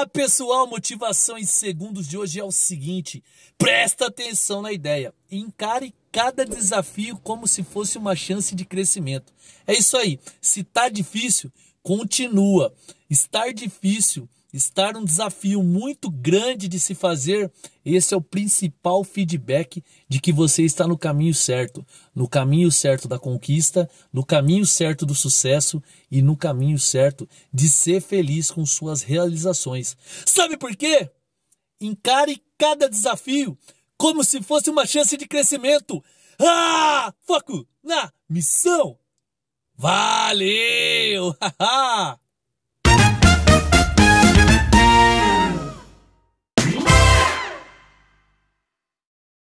Olá, ah, pessoal! Motivação em segundos de hoje é o seguinte: presta atenção na ideia. Encare cada desafio como se fosse uma chance de crescimento. É isso aí. Se tá difícil, continua. Estar difícil estar um desafio muito grande de se fazer, esse é o principal feedback de que você está no caminho certo, no caminho certo da conquista, no caminho certo do sucesso e no caminho certo de ser feliz com suas realizações. Sabe por quê? Encare cada desafio como se fosse uma chance de crescimento. Ah! Foco na missão! Valeu!